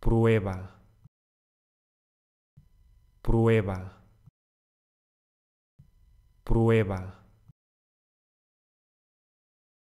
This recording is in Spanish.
prueba, prueba, prueba.